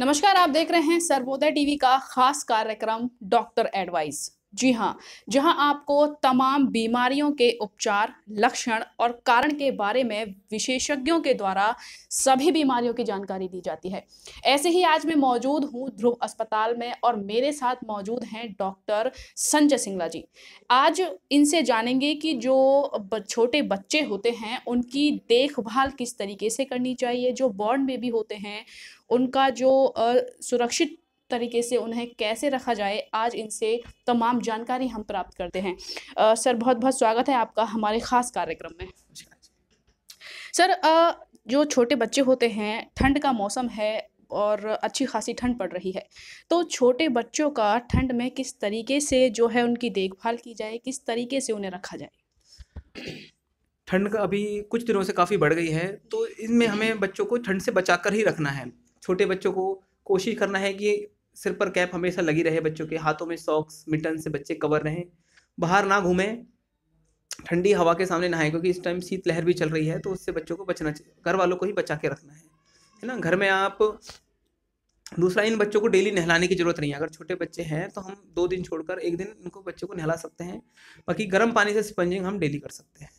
नमस्कार आप देख रहे हैं सर्वोदय टीवी का खास कार्यक्रम डॉक्टर एडवाइस जी हाँ जहाँ आपको तमाम बीमारियों के उपचार लक्षण और कारण के बारे में विशेषज्ञों के द्वारा सभी बीमारियों की जानकारी दी जाती है ऐसे ही आज मैं मौजूद हूँ ध्रुव अस्पताल में और मेरे साथ मौजूद हैं डॉक्टर संजय सिंगला जी आज इनसे जानेंगे कि जो छोटे बच्चे होते हैं उनकी देखभाल किस तरीके से करनी चाहिए जो बॉर्न बेबी होते हैं उनका जो सुरक्षित तरीके से उन्हें कैसे रखा जाए आज इनसे तमाम जानकारी हम प्राप्त करते हैं आ, सर बहुत बहुत स्वागत है आपका हमारे ख़ास कार्यक्रम में सर आ, जो छोटे बच्चे होते हैं ठंड का मौसम है और अच्छी खासी ठंड पड़ रही है तो छोटे बच्चों का ठंड में किस तरीके से जो है उनकी देखभाल की जाए किस तरीके से उन्हें रखा जाए ठंड का अभी कुछ दिनों से काफ़ी बढ़ गई है तो इनमें हमें बच्चों को ठंड से बचा कर ही रखना है छोटे बच्चों को कोशिश करना है कि सिर पर कैप हमेशा लगी रहे बच्चों के हाथों में सॉक्स मिटन से बच्चे कवर रहें बाहर ना घूमें ठंडी हवा के सामने नहाएं क्योंकि इस टाइम शीतलहर भी चल रही है तो उससे बच्चों को बचना चाहिए घर वालों को ही बचा के रखना है है ना घर में आप दूसरा इन बच्चों को डेली नहलाने की ज़रूरत नहीं है अगर छोटे बच्चे हैं तो हम दो दिन छोड़कर एक दिन इनको बच्चों को नहला सकते हैं बाकी गर्म पानी से स्पंजिंग हम डेली कर सकते हैं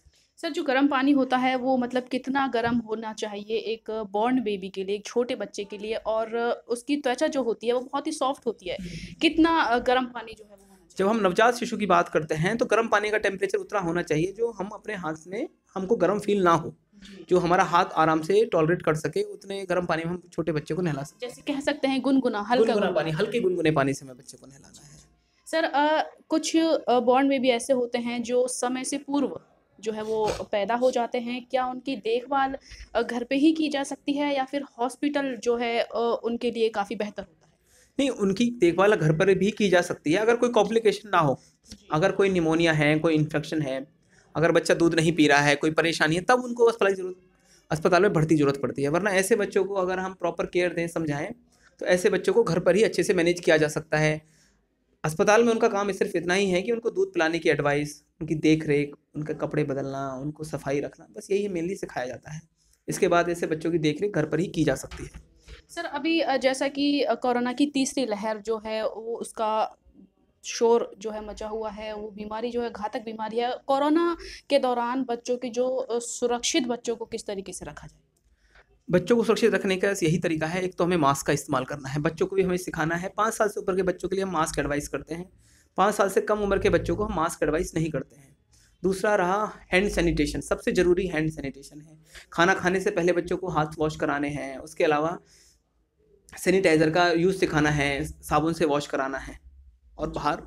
सर जो गर्म पानी होता है वो मतलब कितना गर्म होना चाहिए एक बॉर्न बेबी के लिए एक छोटे बच्चे के लिए और उसकी त्वचा जो होती है वो बहुत ही सॉफ्ट होती है कितना गर्म पानी जो है जब हम नवजात शिशु की बात करते हैं तो गर्म पानी का टेम्परेचर उतना होना चाहिए जो हम अपने हाथ में हमको गर्म फील ना हो जो हमारा हाथ आराम से टॉलरेट कर सके उतने गर्म पानी में हम छोटे बच्चे को नहला सकते जैसे कह सकते हैं गुनगुना हल्का गुनगुना पानी हल्के गुनगुने पानी से हमें बच्चे को नहलाना है सर आ, कुछ बॉर्न बेबी ऐसे होते हैं जो समय से पूर्व जो है वो पैदा हो जाते हैं क्या उनकी देखभाल घर पे ही की जा सकती है या फिर हॉस्पिटल जो है उनके लिए काफ़ी बेहतर होता है नहीं उनकी देखभाल घर पर भी की जा सकती है अगर कोई कॉम्प्लिकेशन ना हो अगर कोई निमोनिया है कोई इन्फेक्शन है अगर बच्चा दूध नहीं पी रहा है कोई परेशानी है तब उनको अस्पताल की जरूरत अस्पताल में भर्ती जरूरत पड़ती है वरना ऐसे बच्चों को अगर हम प्रॉपर केयर दें समझाएं तो ऐसे बच्चों को घर पर ही अच्छे से मैनेज किया जा सकता है अस्पताल में उनका काम सिर्फ इतना ही है कि उनको दूध पिलाने की एडवाइस उनकी देख रेख उनका कपड़े बदलना उनको सफाई रखना बस यही मेनली सिखाया जाता है इसके बाद ऐसे बच्चों की देख रेख घर पर ही की जा सकती है सर अभी जैसा कि कोरोना की तीसरी लहर जो है वो उसका शोर जो है मचा हुआ है वो बीमारी जो है घातक बीमारी है कोरोना के दौरान बच्चों की जो सुरक्षित बच्चों को किस तरीके से रखा जाए बच्चों को सुरक्षित रखने का यही तरीका है एक तो हमें मास्क का इस्तेमाल करना है बच्चों को भी हमें सिखाना है पाँच साल से ऊपर के बच्चों के लिए हम मास्क एडवाइस करते हैं पाँच साल से कम उम्र के बच्चों को हम मास्क एडवाइस नहीं करते हैं दूसरा रहा हैंड सैनिटेशन सबसे ज़रूरी हैंड सैनिटेशन है खाना खाने से पहले बच्चों को हाथ वॉश कराने हैं उसके अलावा सैनिटाइज़र का यूज़ सिखाना है साबुन से वॉश कराना है और बाहर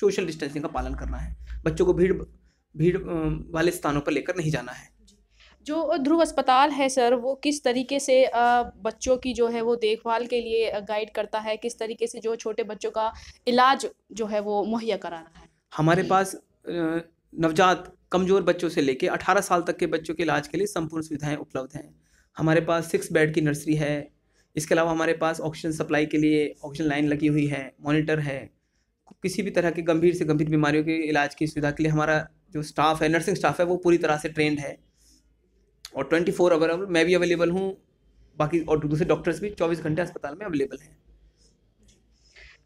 सोशल डिस्टेंसिंग का पालन करना है बच्चों को भीड़ भीड़ वाले स्थानों पर लेकर नहीं जाना है जो ध्रुव अस्पताल है सर वो किस तरीके से बच्चों की जो है वो देखभाल के लिए गाइड करता है किस तरीके से जो छोटे बच्चों का इलाज जो है वो मुहैया करा रहा है हमारे पास नवजात कमज़ोर बच्चों से लेके 18 साल तक के बच्चों के इलाज के लिए संपूर्ण सुविधाएं उपलब्ध हैं हमारे पास सिक्स बेड की नर्सरी है इसके अलावा हमारे पास ऑक्सीजन सप्लाई के लिए ऑक्सीजन लाइन लगी हुई है मॉनिटर है किसी भी तरह के गंभीर से गंभीर बीमारियों के इलाज की सुविधा के लिए हमारा जो स्टाफ है नर्सिंग स्टाफ है वो पूरी तरह से ट्रेंड है और ट्वेंटी फोर आवर मैं भी अवेलेबल हूँ बाकी और दूसरे डॉक्टर्स भी चौबीस घंटे अस्पताल में अवेलेबल हैं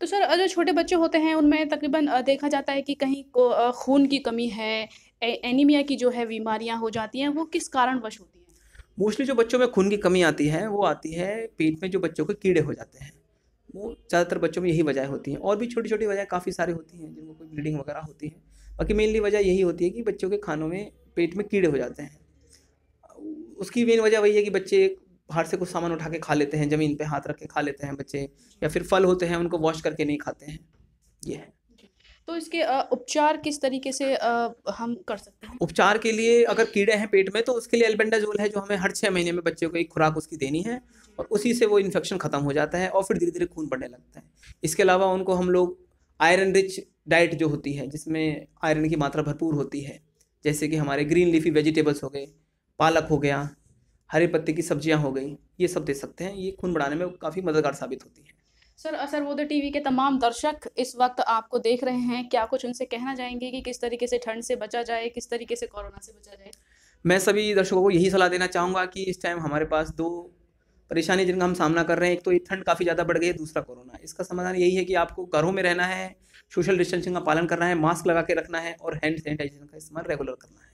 तो सर जो छोटे बच्चे होते हैं उनमें तकरीबन देखा जाता है कि कहीं खून की कमी है एनीमिया की जो है बीमारियां हो जाती हैं वो किस कारणवश होती हैं मोस्टली जो बच्चों में खून की कमी आती है वो आती है पेट में जो बच्चों के कीड़े हो जाते हैं वो ज़्यादातर बच्चों में यही वजह होती हैं और भी छोटी छोटी वजह काफ़ी सारी होती हैं जिनको कोई ब्लीडिंग वगैरह होती है बाकी मेनली वजह यही होती है कि बच्चों के खानों में पेट में कीड़े हो जाते हैं उसकी मेन वजह वही है कि बच्चे बाहर से कुछ सामान उठा के खा लेते हैं ज़मीन पे हाथ रख के खा लेते हैं बच्चे या फिर फल होते हैं उनको वॉश करके नहीं खाते हैं ये है तो इसके उपचार किस तरीके से हम कर सकते हैं उपचार के लिए अगर कीड़े हैं पेट में तो उसके लिए एल्बेंडाजोल है जो हमें हर छः महीने में बच्चे को एक खुराक उसकी देनी है और उसी से वो इन्फेक्शन ख़त्म हो जाता है और फिर धीरे धीरे खून बढ़ने लगता है इसके अलावा उनको हम लोग आयरन रिच डाइट जो होती है जिसमें आयरन की मात्रा भरपूर होती है जैसे कि हमारे ग्रीन लीफी वेजिटेबल्स हो गए पालक हो गया हरे पत्ते की सब्जियाँ हो गई ये सब दे सकते हैं ये खून बढ़ाने में काफ़ी मददगार साबित होती है सर असर वो टीवी के तमाम दर्शक इस वक्त आपको देख रहे हैं क्या कुछ उनसे कहना चाहेंगे कि किस तरीके से ठंड से बचा जाए किस तरीके से कोरोना से बचा जाए मैं सभी दर्शकों को यही सलाह देना चाहूँगा कि इस टाइम हमारे पास दो परेशानी जिनका हम सामना कर रहे हैं एक तो ये ठंड काफ़ी ज़्यादा बढ़ गई है दूसरा कोरोना इसका समाधान यही है कि आपको घरों में रहना है सोशल डिस्टेंसिंग का पालन करना है मास्क लगा के रखना है और हैंड सैनिटाइजेशन का इस्तेमाल रेगुलर करना है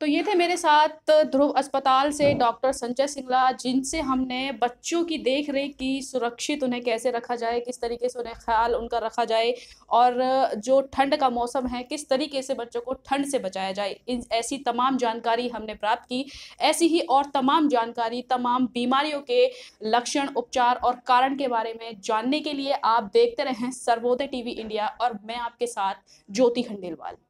तो ये थे मेरे साथ ध्रुव अस्पताल से डॉक्टर संजय सिंगला जिनसे हमने बच्चों की देख रेख की सुरक्षित उन्हें कैसे रखा जाए किस तरीके से उन्हें ख्याल उनका रखा जाए और जो ठंड का मौसम है किस तरीके से बच्चों को ठंड से बचाया जाए इन ऐसी तमाम जानकारी हमने प्राप्त की ऐसी ही और तमाम जानकारी तमाम बीमारियों के लक्षण उपचार और कारण के बारे में जानने के लिए आप देखते रहें सर्वोदय टीवी इंडिया और मैं आपके साथ ज्योति खंडेलवाल